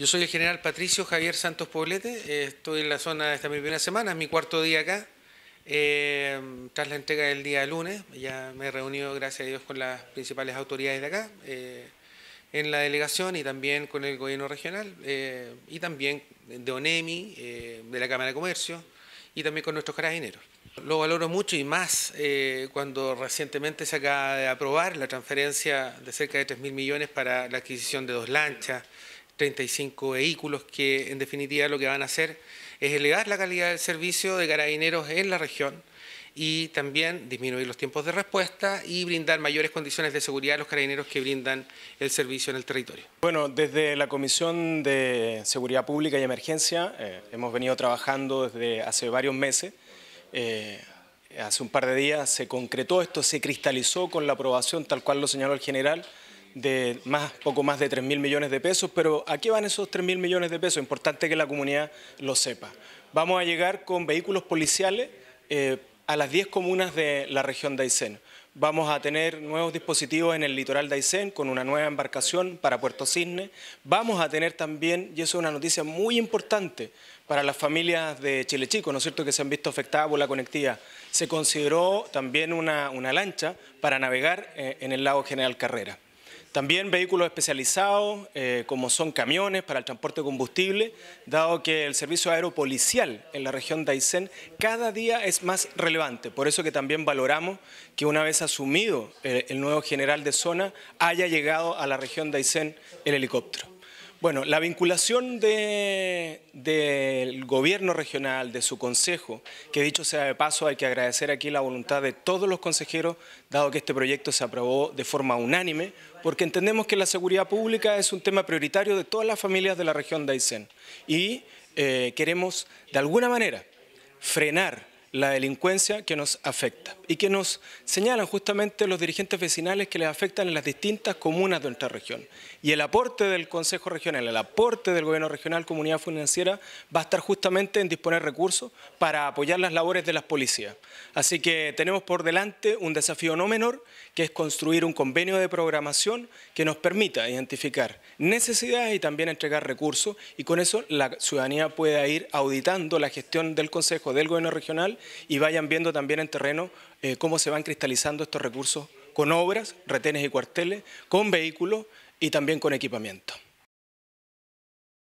Yo soy el general Patricio Javier Santos Poblete, eh, estoy en la zona esta primera semana, es mi cuarto día acá. Eh, tras la entrega del día lunes, ya me he reunido, gracias a Dios, con las principales autoridades de acá, eh, en la delegación y también con el gobierno regional, y también de ONEMI, de la Cámara de Comercio, y también con nuestros carabineros. Lo valoro mucho y más cuando recientemente se acaba de aprobar la transferencia de cerca de 3.000 millones para la adquisición de dos lanchas, 35 vehículos que en definitiva lo que van a hacer es elevar la calidad del servicio de carabineros en la región y también disminuir los tiempos de respuesta y brindar mayores condiciones de seguridad a los carabineros que brindan el servicio en el territorio. Bueno, desde la Comisión de Seguridad Pública y Emergencia eh, hemos venido trabajando desde hace varios meses. Eh, hace un par de días se concretó esto, se cristalizó con la aprobación, tal cual lo señaló el general, de más, poco más de 3.000 millones de pesos, pero ¿a qué van esos 3.000 millones de pesos? Importante que la comunidad lo sepa. Vamos a llegar con vehículos policiales eh, a las 10 comunas de la región de Aysén. Vamos a tener nuevos dispositivos en el litoral de Aysén con una nueva embarcación para Puerto Cisne. Vamos a tener también, y eso es una noticia muy importante para las familias de Chile Chico, ¿no es cierto?, que se han visto afectadas por la conectividad. Se consideró también una, lancha para navegar eh, en el lago General Carrera. También vehículos especializados, eh, como son camiones para el transporte de combustible, dado que el servicio aeropolicial en la región de Aysén cada día es más relevante. Por eso que también valoramos que una vez asumido eh, el nuevo general de zona, haya llegado a la región de Aysén el helicóptero. Bueno, la vinculación del gobierno regional, de su consejo, que dicho sea de paso, hay que agradecer aquí la voluntad de todos los consejeros, dado que este proyecto se aprobó de forma unánime, porque entendemos que la seguridad pública es un tema prioritario de todas las familias de la región de Aysén. Y eh, queremos, de alguna manera, frenar la delincuencia que nos afecta y que nos señalan justamente los dirigentes vecinales que les afectan en las distintas comunas de nuestra región. Y el aporte del Consejo Regional, el aporte del Gobierno Regional Comunidad Financiera va a estar justamente en disponer recursos para apoyar las labores de las policías. Así que tenemos por delante un desafío no menor, que es construir un convenio de programación que nos permita identificar necesidades y también entregar recursos y con eso la ciudadanía pueda ir auditando la gestión del Consejo, del Gobierno Regional y vayan viendo también en terreno eh, cómo se van cristalizando estos recursos con obras, retenes y cuarteles, con vehículos y también con equipamiento.